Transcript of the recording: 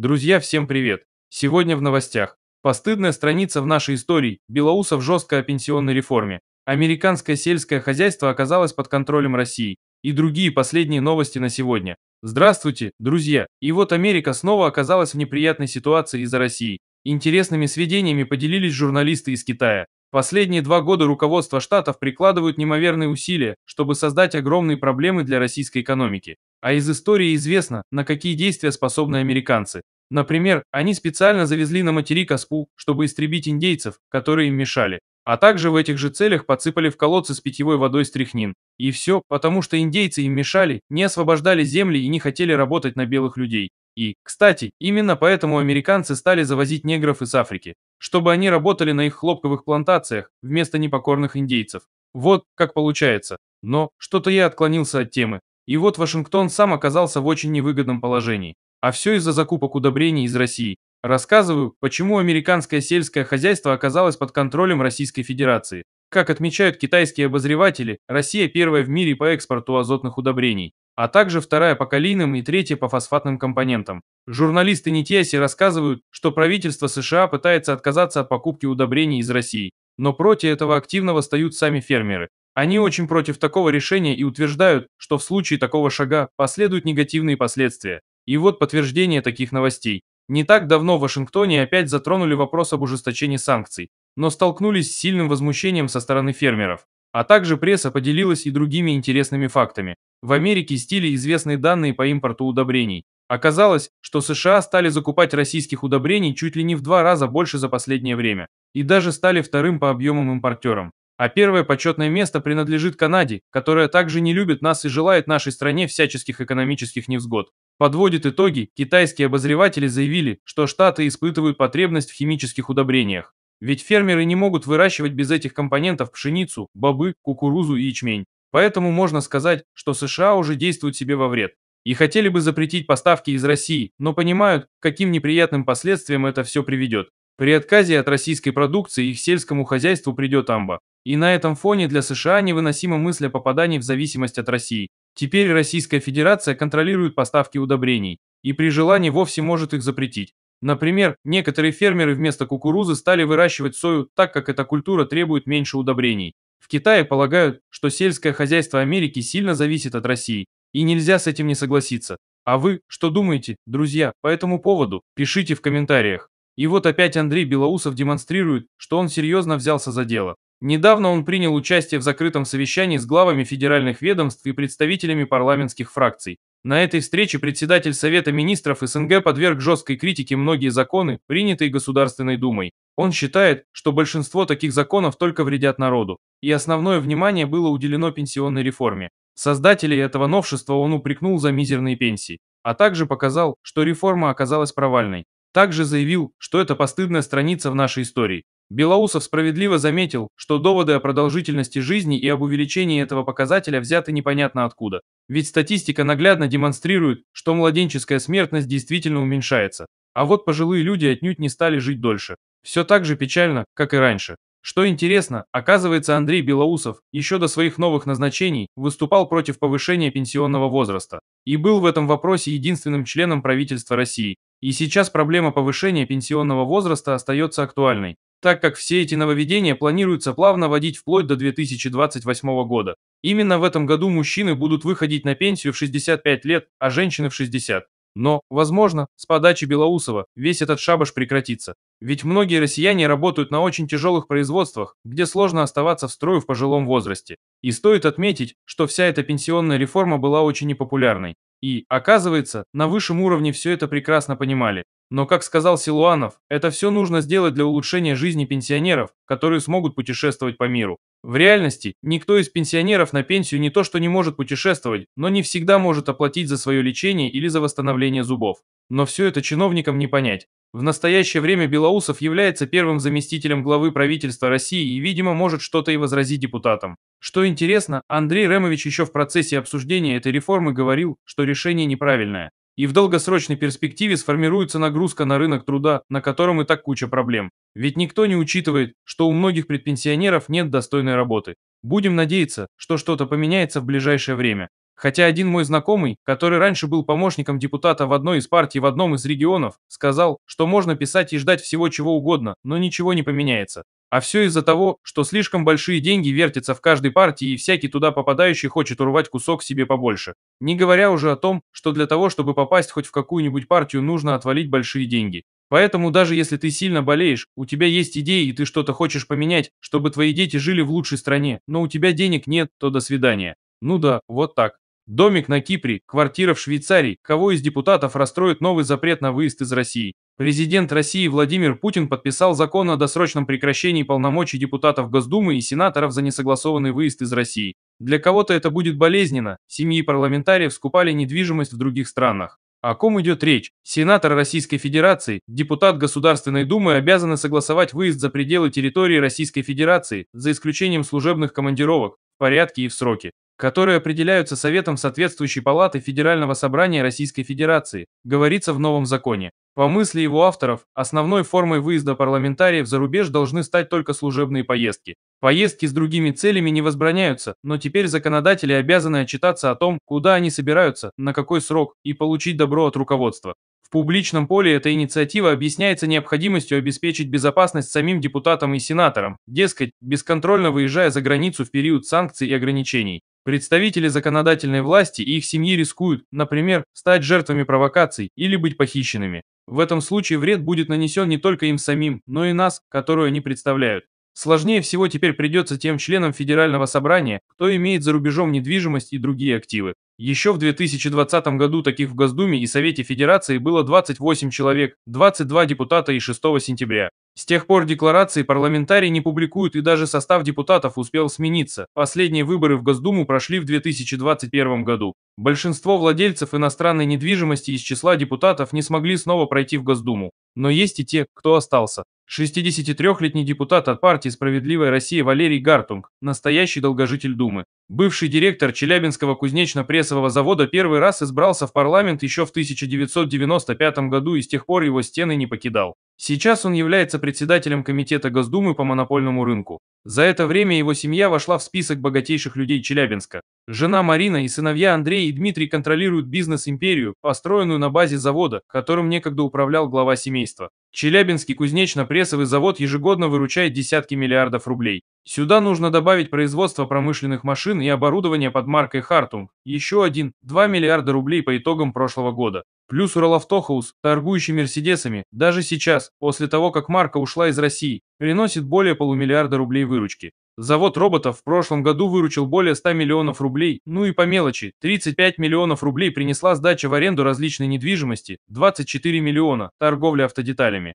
Друзья, всем привет! Сегодня в новостях. Постыдная страница в нашей истории. Белоусов жестко о пенсионной реформе. Американское сельское хозяйство оказалось под контролем России. И другие последние новости на сегодня. Здравствуйте, друзья! И вот Америка снова оказалась в неприятной ситуации из-за России. Интересными сведениями поделились журналисты из Китая. Последние два года руководство штатов прикладывают неимоверные усилия, чтобы создать огромные проблемы для российской экономики. А из истории известно, на какие действия способны американцы. Например, они специально завезли на материк Аспу, чтобы истребить индейцев, которые им мешали. А также в этих же целях подсыпали в колодцы с питьевой водой стряхнин. И все, потому что индейцы им мешали, не освобождали земли и не хотели работать на белых людей. И, кстати, именно поэтому американцы стали завозить негров из Африки, чтобы они работали на их хлопковых плантациях вместо непокорных индейцев. Вот как получается. Но что-то я отклонился от темы. И вот Вашингтон сам оказался в очень невыгодном положении. А все из-за закупок удобрений из России. Рассказываю, почему американское сельское хозяйство оказалось под контролем Российской Федерации. Как отмечают китайские обозреватели, Россия первая в мире по экспорту азотных удобрений, а также вторая по калийным и третья по фосфатным компонентам. Журналисты Нитьяси рассказывают, что правительство США пытается отказаться от покупки удобрений из России, но против этого активно восстают сами фермеры. Они очень против такого решения и утверждают, что в случае такого шага последуют негативные последствия. И вот подтверждение таких новостей. Не так давно в Вашингтоне опять затронули вопрос об ужесточении санкций, но столкнулись с сильным возмущением со стороны фермеров. А также пресса поделилась и другими интересными фактами. В Америке стили известные данные по импорту удобрений. Оказалось, что США стали закупать российских удобрений чуть ли не в два раза больше за последнее время, и даже стали вторым по объемам импортером. А первое почетное место принадлежит Канаде, которая также не любит нас и желает нашей стране всяческих экономических невзгод. Подводит итоги, китайские обозреватели заявили, что Штаты испытывают потребность в химических удобрениях. Ведь фермеры не могут выращивать без этих компонентов пшеницу, бобы, кукурузу и ячмень. Поэтому можно сказать, что США уже действуют себе во вред. И хотели бы запретить поставки из России, но понимают, каким неприятным последствиям это все приведет. При отказе от российской продукции их сельскому хозяйству придет амба. И на этом фоне для США невыносима мысль о попадании в зависимость от России. Теперь Российская Федерация контролирует поставки удобрений и при желании вовсе может их запретить. Например, некоторые фермеры вместо кукурузы стали выращивать сою, так как эта культура требует меньше удобрений. В Китае полагают, что сельское хозяйство Америки сильно зависит от России, и нельзя с этим не согласиться. А вы что думаете, друзья, по этому поводу? Пишите в комментариях. И вот опять Андрей Белоусов демонстрирует, что он серьезно взялся за дело. Недавно он принял участие в закрытом совещании с главами федеральных ведомств и представителями парламентских фракций. На этой встрече председатель Совета министров СНГ подверг жесткой критике многие законы, принятые Государственной Думой. Он считает, что большинство таких законов только вредят народу, и основное внимание было уделено пенсионной реформе. Создателей этого новшества он упрекнул за мизерные пенсии, а также показал, что реформа оказалась провальной. Также заявил, что это постыдная страница в нашей истории. Белоусов справедливо заметил, что доводы о продолжительности жизни и об увеличении этого показателя взяты непонятно откуда. Ведь статистика наглядно демонстрирует, что младенческая смертность действительно уменьшается. А вот пожилые люди отнюдь не стали жить дольше. Все так же печально, как и раньше. Что интересно, оказывается, Андрей Белоусов еще до своих новых назначений выступал против повышения пенсионного возраста и был в этом вопросе единственным членом правительства России. И сейчас проблема повышения пенсионного возраста остается актуальной, так как все эти нововведения планируется плавно вводить вплоть до 2028 года. Именно в этом году мужчины будут выходить на пенсию в 65 лет, а женщины в 60. Но, возможно, с подачи Белоусова весь этот шабаш прекратится. Ведь многие россияне работают на очень тяжелых производствах, где сложно оставаться в строю в пожилом возрасте. И стоит отметить, что вся эта пенсионная реформа была очень непопулярной. И, оказывается, на высшем уровне все это прекрасно понимали. Но, как сказал Силуанов, это все нужно сделать для улучшения жизни пенсионеров, которые смогут путешествовать по миру. В реальности, никто из пенсионеров на пенсию не то что не может путешествовать, но не всегда может оплатить за свое лечение или за восстановление зубов. Но все это чиновникам не понять. В настоящее время Белоусов является первым заместителем главы правительства России и, видимо, может что-то и возразить депутатам. Что интересно, Андрей Ремович еще в процессе обсуждения этой реформы говорил, что решение неправильное. И в долгосрочной перспективе сформируется нагрузка на рынок труда, на котором и так куча проблем. Ведь никто не учитывает, что у многих предпенсионеров нет достойной работы. Будем надеяться, что что-то поменяется в ближайшее время. Хотя один мой знакомый, который раньше был помощником депутата в одной из партий в одном из регионов, сказал, что можно писать и ждать всего чего угодно, но ничего не поменяется. А все из-за того, что слишком большие деньги вертятся в каждой партии и всякий туда попадающий хочет урвать кусок себе побольше. Не говоря уже о том, что для того, чтобы попасть хоть в какую-нибудь партию, нужно отвалить большие деньги. Поэтому даже если ты сильно болеешь, у тебя есть идеи и ты что-то хочешь поменять, чтобы твои дети жили в лучшей стране, но у тебя денег нет, то до свидания. Ну да, вот так. Домик на Кипре, квартира в Швейцарии. Кого из депутатов расстроит новый запрет на выезд из России? Президент России Владимир Путин подписал закон о досрочном прекращении полномочий депутатов Госдумы и сенаторов за несогласованный выезд из России. Для кого-то это будет болезненно, семьи парламентариев скупали недвижимость в других странах. О ком идет речь? Сенатор Российской Федерации, депутат Государственной Думы обязаны согласовать выезд за пределы территории Российской Федерации, за исключением служебных командировок, в порядке и в сроке которые определяются Советом соответствующей палаты Федерального собрания Российской Федерации, говорится в новом законе. По мысли его авторов, основной формой выезда парламентариев за рубеж должны стать только служебные поездки. Поездки с другими целями не возбраняются, но теперь законодатели обязаны отчитаться о том, куда они собираются, на какой срок и получить добро от руководства. В публичном поле эта инициатива объясняется необходимостью обеспечить безопасность самим депутатам и сенаторам, дескать, бесконтрольно выезжая за границу в период санкций и ограничений. Представители законодательной власти и их семьи рискуют, например, стать жертвами провокаций или быть похищенными. В этом случае вред будет нанесен не только им самим, но и нас, которую они представляют. Сложнее всего теперь придется тем членам Федерального собрания, кто имеет за рубежом недвижимость и другие активы. Еще в 2020 году таких в Госдуме и Совете Федерации было 28 человек, 22 депутата и 6 сентября. С тех пор декларации парламентарии не публикуют и даже состав депутатов успел смениться. Последние выборы в Госдуму прошли в 2021 году. Большинство владельцев иностранной недвижимости из числа депутатов не смогли снова пройти в Госдуму. Но есть и те, кто остался. 63-летний депутат от партии «Справедливая Россия» Валерий Гартунг, настоящий долгожитель Думы. Бывший директор Челябинского кузнечно-прессового завода первый раз избрался в парламент еще в 1995 году и с тех пор его стены не покидал. Сейчас он является председателем Комитета Госдумы по монопольному рынку. За это время его семья вошла в список богатейших людей Челябинска. Жена Марина и сыновья Андрей и Дмитрий контролируют бизнес-империю, построенную на базе завода, которым некогда управлял глава семейства. Челябинский кузнечно-прессовый завод ежегодно выручает десятки миллиардов рублей. Сюда нужно добавить производство промышленных машин и оборудование под маркой Хартунг. Еще один – 2 миллиарда рублей по итогам прошлого года. Плюс Уралавтохаус, торгующий Мерседесами, даже сейчас, после того, как марка ушла из России, приносит более полумиллиарда рублей выручки. Завод роботов в прошлом году выручил более 100 миллионов рублей, ну и по мелочи, 35 миллионов рублей принесла сдача в аренду различной недвижимости, 24 миллиона – торговля автодеталями.